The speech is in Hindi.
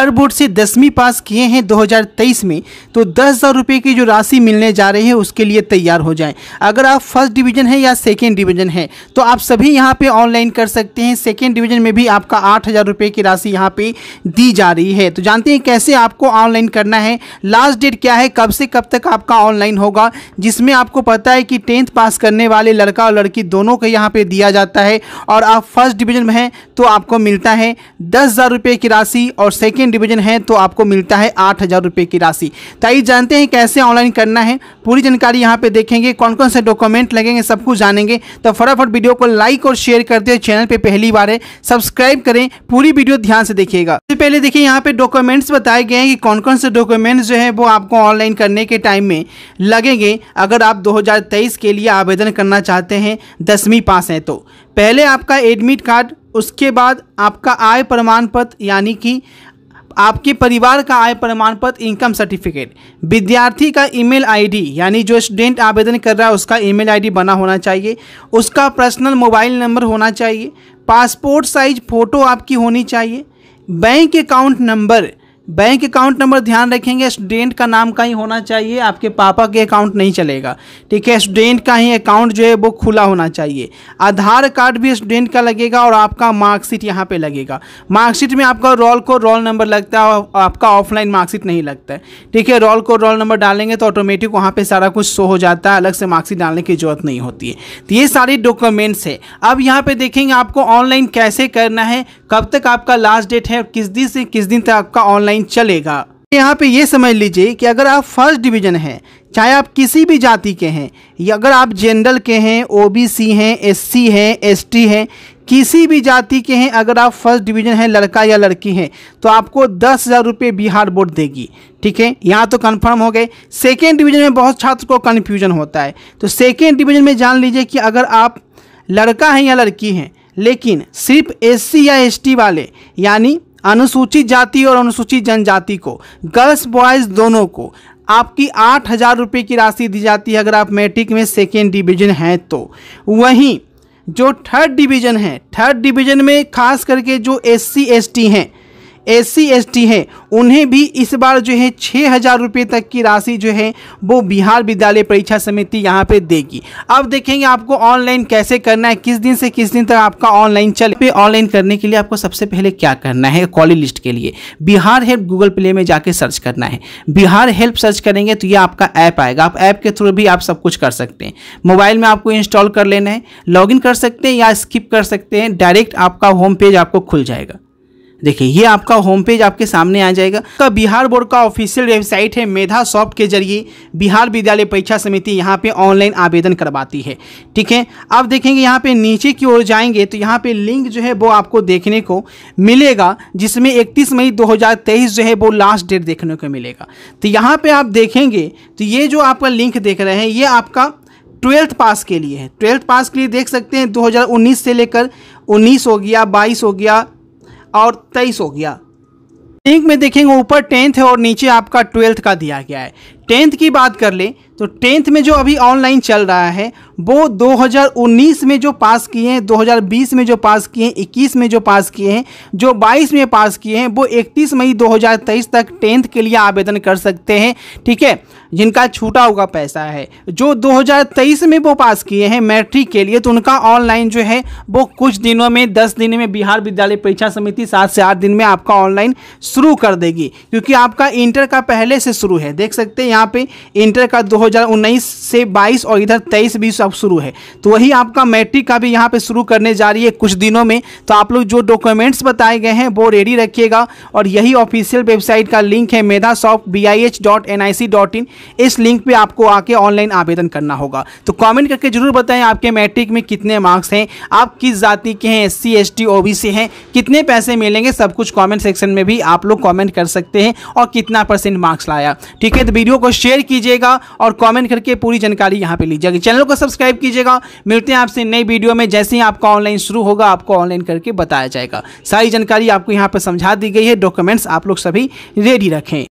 हर बोर्ड से दसवीं पास किए हैं 2023 में तो दस हज़ार रुपये की जो राशि मिलने जा रही है उसके लिए तैयार हो जाएं अगर आप फर्स्ट डिवीज़न है या सेकेंड डिवीज़न है तो आप सभी यहाँ पे ऑनलाइन कर सकते हैं सेकेंड डिवीज़न में भी आपका आठ हज़ार रुपये की राशि यहाँ पे दी जा रही है तो जानते हैं कैसे आपको ऑनलाइन करना है लास्ट डेट क्या है कब से कब तक आपका ऑनलाइन होगा जिसमें आपको पता है कि टेंथ पास करने वाले लड़का और लड़की दोनों को यहाँ पर दिया जाता है और आप फर्स्ट डिवीज़न में हैं तो आपको मिलता है दस हज़ार रुपये की राशि और सेकेंड सेकेंड डिवीजन है तो आपको मिलता है आठ हज़ार रुपये की राशि तो आइए जानते हैं कैसे ऑनलाइन करना है पूरी जानकारी यहाँ पे देखेंगे कौन कौन से डॉक्यूमेंट लगेंगे सब कुछ जानेंगे तो फटाफट वीडियो को लाइक और शेयर करते हुए चैनल पर पहली बार है सब्सक्राइब करें पूरी वीडियो ध्यान से देखिएगा सबसे पहले देखिए यहाँ पर डॉक्यूमेंट्स बताए गए हैं कि कौन कौन से डॉक्यूमेंट्स जो है वो आपको ऑनलाइन करने के टाइम में लगेंगे अगर आप दो के लिए आवेदन करना चाहते हैं दसवीं पास हैं तो पहले आपका एडमिट कार्ड उसके बाद आपका आय प्रमाण पत्र यानी कि आपके परिवार का आय प्रमाण पत्र इनकम सर्टिफिकेट विद्यार्थी का ईमेल आईडी यानी जो स्टूडेंट आवेदन कर रहा है उसका ईमेल आईडी बना होना चाहिए उसका पर्सनल मोबाइल नंबर होना चाहिए पासपोर्ट साइज फ़ोटो आपकी होनी चाहिए bank account number bank account number ध्यान रखेंगे स्टूडेंट का नाम का ही होना चाहिए आपके पापा के अकाउंट नहीं चलेगा ठीक है स्टूडेंट का ही अकाउंट जो है वो खुला होना चाहिए आधार कार्ड भी स्टूडेंट का लगेगा और आपका मार्कशीट यहाँ पे लगेगा मार्कशीट में आपका रोल को रोल नंबर लगता है और आपका ऑफलाइन मार्कशीट नहीं लगता है ठीक है रोल को रोल नंबर डालेंगे तो ऑटोमेटिक वहाँ पर सारा कुछ शो हो जाता है अलग से मार्कशीट डालने की ज़रूरत नहीं होती है तो ये सारी डॉक्यूमेंट्स है अब यहाँ पर देखेंगे आपको ऑनलाइन कैसे करना है कब तक आपका लास्ट डेट है और किस दिन से किस दिन तक आपका ऑनलाइन चलेगा यहाँ पे ये समझ लीजिए कि अगर आप फर्स्ट डिवीज़न हैं चाहे आप किसी भी जाति के हैं या अगर आप जनरल के हैं ओबीसी हैं एससी हैं एसटी हैं किसी भी जाति के हैं अगर आप फर्स्ट डिवीज़न हैं लड़का या लड़की हैं तो आपको दस हज़ार रुपये बिहार बोर्ड देगी ठीक है यहाँ तो कंफर्म हो गए सेकेंड डिवीज़न में बहुत छात्र को कन्फ्यूजन होता है तो सेकेंड डिवीज़न में जान लीजिए कि अगर आप लड़का हैं या लड़की हैं लेकिन सिर्फ एससी या एसटी वाले यानी अनुसूचित जाति और अनुसूचित जनजाति को गर्ल्स बॉयज़ दोनों को आपकी आठ हज़ार रुपये की राशि दी जाती है अगर आप मैट्रिक में सेकेंड डिवीज़न हैं तो वहीं जो थर्ड डिवीज़न है थर्ड डिवीज़न में खास करके जो एस सी एस टी हैं एस सी हैं उन्हें भी इस बार जो है छः हज़ार रुपये तक की राशि जो है वो बिहार विद्यालय परीक्षा समिति यहाँ पे देगी अब देखेंगे आपको ऑनलाइन कैसे करना है किस दिन से किस दिन तक आपका ऑनलाइन चल पे ऑनलाइन करने के लिए आपको सबसे पहले क्या करना है कॉलेज लिस्ट के लिए बिहार हेल्प गूगल प्ले में जाके सर्च करना है बिहार हेल्प सर्च करेंगे तो ये आपका ऐप आएगा आप ऐप के थ्रू भी आप सब कुछ कर सकते हैं मोबाइल में आपको इंस्टॉल कर लेना है लॉग कर सकते हैं या स्किप कर सकते हैं डायरेक्ट आपका होम पेज आपको खुल जाएगा देखिए ये आपका होम पेज आपके सामने आ जाएगा का बिहार बोर्ड का ऑफिशियल वेबसाइट है मेधा सॉफ्ट के जरिए बिहार विद्यालय परीक्षा समिति यहाँ पे ऑनलाइन आवेदन करवाती है ठीक है अब देखेंगे यहाँ पे नीचे की ओर जाएंगे तो यहाँ पे लिंक जो है वो आपको देखने को मिलेगा जिसमें इकतीस मई 2023 जो है वो लास्ट डेट देखने को मिलेगा तो यहाँ पर आप देखेंगे तो ये जो आपका लिंक देख रहे हैं ये आपका ट्वेल्थ पास के लिए है ट्वेल्थ पास के लिए देख सकते हैं 2019 से लेकर 19 हो गया 22 हो गया और तेईस हो गया इंक में देखेंगे ऊपर टेंथ है और नीचे आपका ट्वेल्थ का दिया गया है टेंथ की बात कर लें तो टेंथ में जो अभी ऑनलाइन चल रहा है वो 2019 में जो पास किए हैं 2020 में जो पास किए हैं 21 में जो पास किए हैं जो 22 में पास किए हैं वो 31 मई 2023 तक टेंथ के लिए आवेदन कर सकते हैं ठीक है जिनका छूटा हुआ पैसा है जो 2023 में वो पास किए हैं मैट्रिक के लिए तो उनका ऑनलाइन जो है वो कुछ दिनों में दस दिन में बिहार विद्यालय परीक्षा समिति सात से आठ दिन में आपका ऑनलाइन शुरू कर देगी क्योंकि आपका इंटर का पहले से शुरू है देख सकते हैं यहाँ पे इंटर का दो 2019 से 22 और इधर 23 भी अब शुरू है तो वही आपका मैट्रिक का भी यहाँ पे शुरू करने जा रही है कुछ दिनों में तो आप लोग जो डॉक्यूमेंट्स बताए गए हैं वो रेडी रखिएगा और यही ऑफिशियल वेबसाइट का लिंक है Medha soft B I H dot N I C dot in इस लिंक पर आपको आके ऑनलाइन आवेदन करना होगा तो कॉमेंट करके जरूर बताएं आपके मैट्रिक में कितने मार्क्स हैं आप किस जाति के हैं एस सी एस टी हैं कितने पैसे मिलेंगे सब कुछ कॉमेंट सेक्शन में भी आप लोग कॉमेंट कर सकते हैं और कितना परसेंट मार्क्स लाया ठीक है तो वीडियो को शेयर कीजिएगा और कमेंट करके पूरी जानकारी यहाँ पे लीजिएगा चैनल को सब्सक्राइब कीजिएगा मिलते हैं आपसे नई वीडियो में जैसे ही आपका ऑनलाइन शुरू होगा आपको ऑनलाइन करके बताया जाएगा सारी जानकारी आपको यहाँ पर समझा दी गई है डॉक्यूमेंट्स आप लोग सभी रेडी रखें